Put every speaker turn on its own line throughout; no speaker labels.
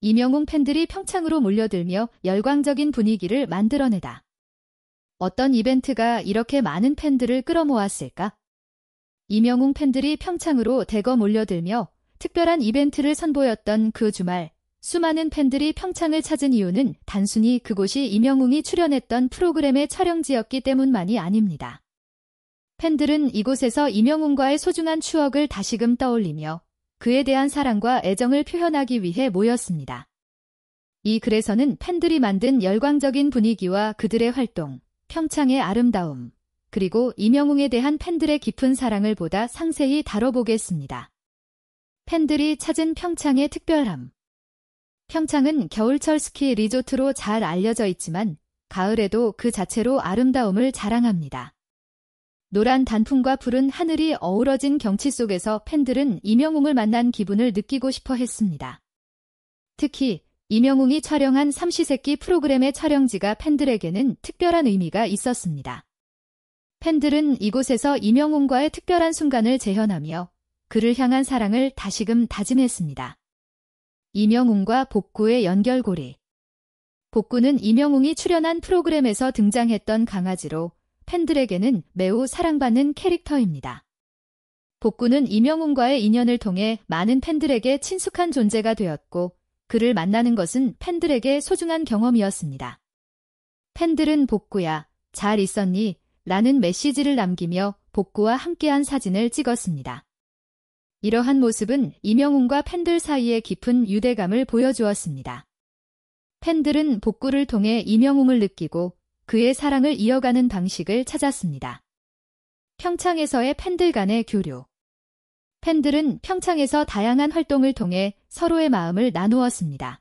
이명웅 팬들이 평창으로 몰려들며 열광적인 분위기를 만들어내다. 어떤 이벤트가 이렇게 많은 팬들을 끌어모았을까? 이명웅 팬들이 평창으로 대거 몰려들며 특별한 이벤트를 선보였던 그 주말, 수많은 팬들이 평창을 찾은 이유는 단순히 그곳이 이명웅이 출연했던 프로그램의 촬영지였기 때문만이 아닙니다. 팬들은 이곳에서 이명웅과의 소중한 추억을 다시금 떠올리며 그에 대한 사랑과 애정을 표현하기 위해 모였습니다. 이 글에서는 팬들이 만든 열광적인 분위기와 그들의 활동, 평창의 아름다움, 그리고 이명웅에 대한 팬들의 깊은 사랑을 보다 상세히 다뤄보겠습니다. 팬들이 찾은 평창의 특별함. 평창은 겨울철 스키 리조트로 잘 알려져 있지만 가을에도 그 자체로 아름다움을 자랑합니다. 노란 단풍과 푸른 하늘이 어우러진 경치 속에서 팬들은 이명웅을 만난 기분을 느끼고 싶어 했습니다. 특히 이명웅이 촬영한 삼시세끼 프로그램의 촬영지가 팬들에게는 특별한 의미가 있었습니다. 팬들은 이곳에서 이명웅과의 특별한 순간을 재현하며 그를 향한 사랑을 다시금 다짐했습니다. 이명웅과 복구의 연결고리 복구는 이명웅이 출연한 프로그램에서 등장했던 강아지로 팬들에게는 매우 사랑받는 캐릭터입니다. 복구는 이명훈과의 인연을 통해 많은 팬들에게 친숙한 존재가 되었고 그를 만나는 것은 팬들에게 소중한 경험이었습니다. 팬들은 복구야, 잘 있었니? 라는 메시지를 남기며 복구와 함께한 사진을 찍었습니다. 이러한 모습은 이명훈과 팬들 사이의 깊은 유대감을 보여주었습니다. 팬들은 복구를 통해 이명웅을 느끼고 그의 사랑을 이어가는 방식을 찾았습니다. 평창에서의 팬들 간의 교류 팬들은 평창에서 다양한 활동을 통해 서로의 마음을 나누었습니다.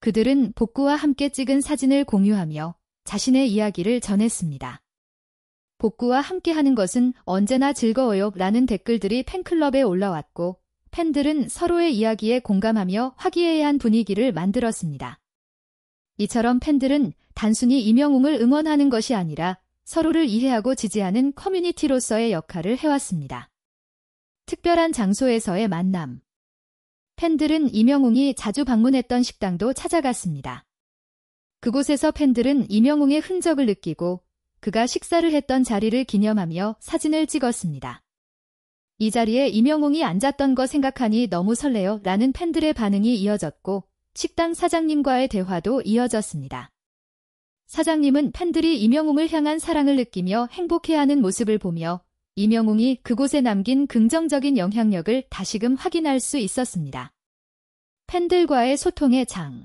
그들은 복구와 함께 찍은 사진을 공유하며 자신의 이야기를 전했습니다. 복구와 함께 하는 것은 언제나 즐거워요 라는 댓글들이 팬클럽에 올라왔고 팬들은 서로의 이야기에 공감하며 화기애애한 분위기를 만들었습니다. 이처럼 팬들은 단순히 이명웅을 응원하는 것이 아니라 서로를 이해하고 지지하는 커뮤니티로서의 역할을 해왔습니다. 특별한 장소에서의 만남. 팬들은 이명웅이 자주 방문했던 식당도 찾아갔습니다. 그곳에서 팬들은 이명웅의 흔적을 느끼고 그가 식사를 했던 자리를 기념하며 사진을 찍었습니다. 이 자리에 이명웅이 앉았던 거 생각하니 너무 설레요 라는 팬들의 반응이 이어졌고 식당 사장님과의 대화도 이어졌습니다. 사장님은 팬들이 이명웅을 향한 사랑을 느끼며 행복해하는 모습을 보며 이명웅이 그곳에 남긴 긍정적인 영향력을 다시금 확인할 수 있었습니다. 팬들과의 소통의 장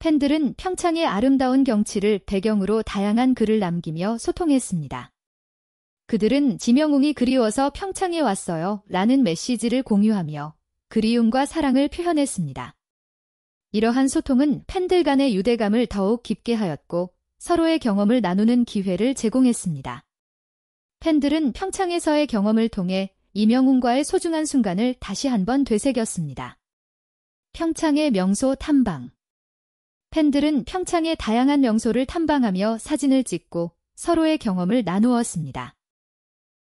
팬들은 평창의 아름다운 경치를 배경으로 다양한 글을 남기며 소통했습니다. 그들은 지명웅이 그리워서 평창에 왔어요 라는 메시지를 공유하며 그리움과 사랑을 표현했습니다. 이러한 소통은 팬들 간의 유대감을 더욱 깊게 하였고 서로의 경험을 나누는 기회를 제공했습니다. 팬들은 평창에서의 경험을 통해 이명웅과의 소중한 순간을 다시 한번 되새겼습니다. 평창의 명소 탐방 팬들은 평창의 다양한 명소를 탐방하며 사진을 찍고 서로의 경험을 나누었습니다.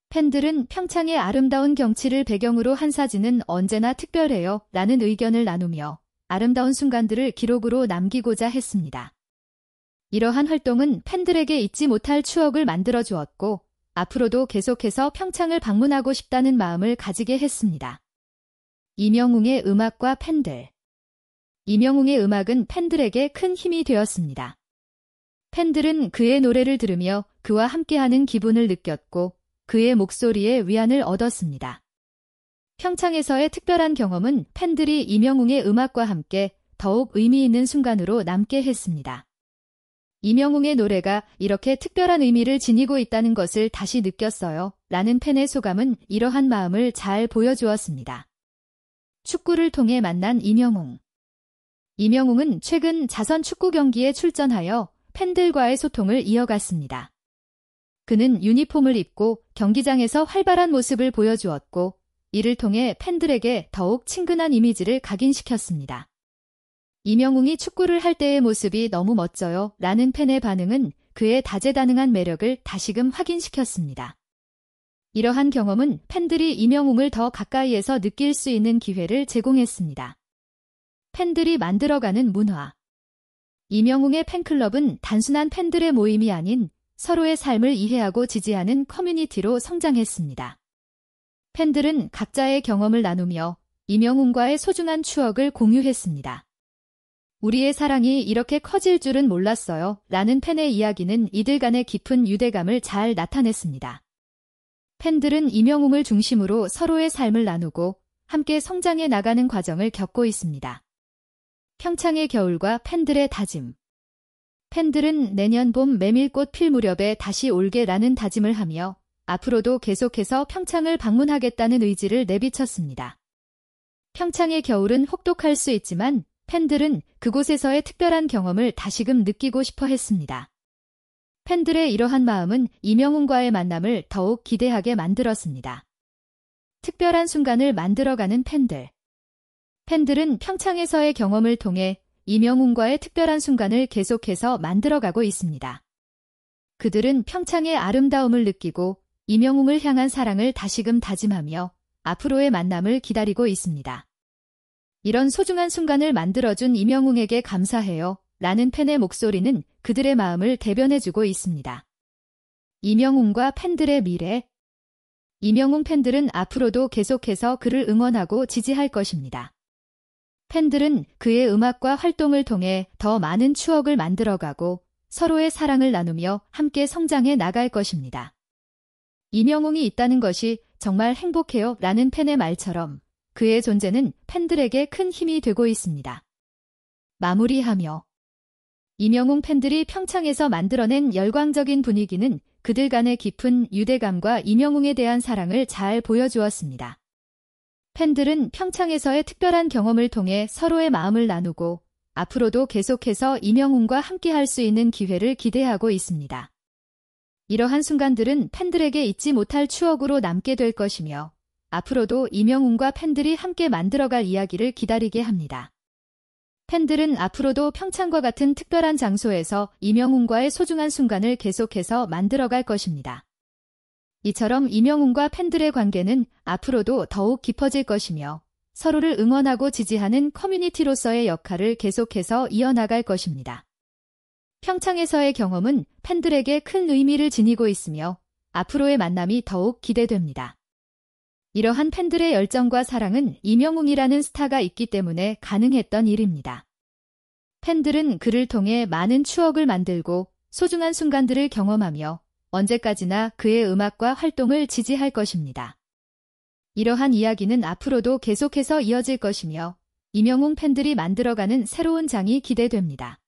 팬들은 평창의 아름다운 경치를 배경으로 한 사진은 언제나 특별해요 라는 의견을 나누며 아름다운 순간들을 기록으로 남기고자 했습니다. 이러한 활동은 팬들에게 잊지 못할 추억을 만들어 주었고 앞으로도 계속해서 평창을 방문하고 싶다는 마음을 가지게 했습니다. 이명웅의 음악과 팬들 이명웅의 음악은 팬들에게 큰 힘이 되었습니다. 팬들은 그의 노래를 들으며 그와 함께하는 기분을 느꼈고 그의 목소리에 위안을 얻었습니다. 평창에서의 특별한 경험은 팬들이 이명웅의 음악과 함께 더욱 의미 있는 순간으로 남게 했습니다. 이명웅의 노래가 이렇게 특별한 의미를 지니고 있다는 것을 다시 느꼈어요. 라는 팬의 소감은 이러한 마음을 잘 보여주었습니다. 축구를 통해 만난 이명웅. 이명웅은 최근 자선 축구 경기에 출전하여 팬들과의 소통을 이어갔습니다. 그는 유니폼을 입고 경기장에서 활발한 모습을 보여주었고 이를 통해 팬들에게 더욱 친근한 이미지를 각인시켰습니다. 이명웅이 축구를 할 때의 모습이 너무 멋져요 라는 팬의 반응은 그의 다재다능한 매력을 다시금 확인시켰습니다. 이러한 경험은 팬들이 이명웅을 더 가까이에서 느낄 수 있는 기회를 제공했습니다. 팬들이 만들어가는 문화. 이명웅의 팬클럽은 단순한 팬들의 모임이 아닌 서로의 삶을 이해하고 지지하는 커뮤니티로 성장했습니다. 팬들은 각자의 경험을 나누며 이명훈과의 소중한 추억을 공유했습니다. 우리의 사랑이 이렇게 커질 줄은 몰랐어요. 라는 팬의 이야기는 이들 간의 깊은 유대감을 잘 나타냈습니다. 팬들은 이명웅을 중심으로 서로의 삶을 나누고 함께 성장해 나가는 과정을 겪고 있습니다. 평창의 겨울과 팬들의 다짐. 팬들은 내년 봄 메밀꽃 필 무렵에 다시 올게라는 다짐을 하며 앞으로도 계속해서 평창을 방문하겠다는 의지를 내비쳤습니다. 평창의 겨울은 혹독할 수 있지만 팬들은 그곳에서의 특별한 경험을 다시금 느끼고 싶어 했습니다. 팬들의 이러한 마음은 이명훈과의 만남을 더욱 기대하게 만들었습니다. 특별한 순간을 만들어가는 팬들. 팬들은 평창에서의 경험을 통해 이명훈과의 특별한 순간을 계속해서 만들어가고 있습니다. 그들은 평창의 아름다움을 느끼고 이명웅을 향한 사랑을 다시금 다짐하며 앞으로의 만남을 기다리고 있습니다. 이런 소중한 순간을 만들어준 이명웅에게 감사해요. 라는 팬의 목소리는 그들의 마음을 대변해주고 있습니다. 이명웅과 팬들의 미래 이명웅 팬들은 앞으로도 계속해서 그를 응원하고 지지할 것입니다. 팬들은 그의 음악과 활동을 통해 더 많은 추억을 만들어가고 서로의 사랑을 나누며 함께 성장해 나갈 것입니다. 임영웅이 있다는 것이 정말 행복해요 라는 팬의 말처럼 그의 존재는 팬들에게 큰 힘이 되고 있습니다. 마무리하며 임영웅 팬들이 평창에서 만들어낸 열광적인 분위기는 그들 간의 깊은 유대감과 임영웅에 대한 사랑을 잘 보여주었습니다. 팬들은 평창에서의 특별한 경험을 통해 서로의 마음을 나누고 앞으로도 계속해서 임영웅과 함께할 수 있는 기회를 기대하고 있습니다. 이러한 순간들은 팬들에게 잊지 못할 추억으로 남게 될 것이며 앞으로도 이명웅과 팬들이 함께 만들어갈 이야기를 기다리게 합니다. 팬들은 앞으로도 평창과 같은 특별한 장소에서 이명웅과의 소중한 순간을 계속해서 만들어갈 것입니다. 이처럼 이명웅과 팬들의 관계는 앞으로도 더욱 깊어질 것이며 서로를 응원하고 지지하는 커뮤니티로서의 역할을 계속해서 이어나갈 것입니다. 평창에서의 경험은 팬들에게 큰 의미를 지니고 있으며 앞으로의 만남이 더욱 기대됩니다. 이러한 팬들의 열정과 사랑은 이명웅이라는 스타가 있기 때문에 가능했던 일입니다. 팬들은 그를 통해 많은 추억을 만들고 소중한 순간들을 경험하며 언제까지나 그의 음악과 활동을 지지할 것입니다. 이러한 이야기는 앞으로도 계속해서 이어질 것이며 이명웅 팬들이 만들어가는 새로운 장이 기대됩니다.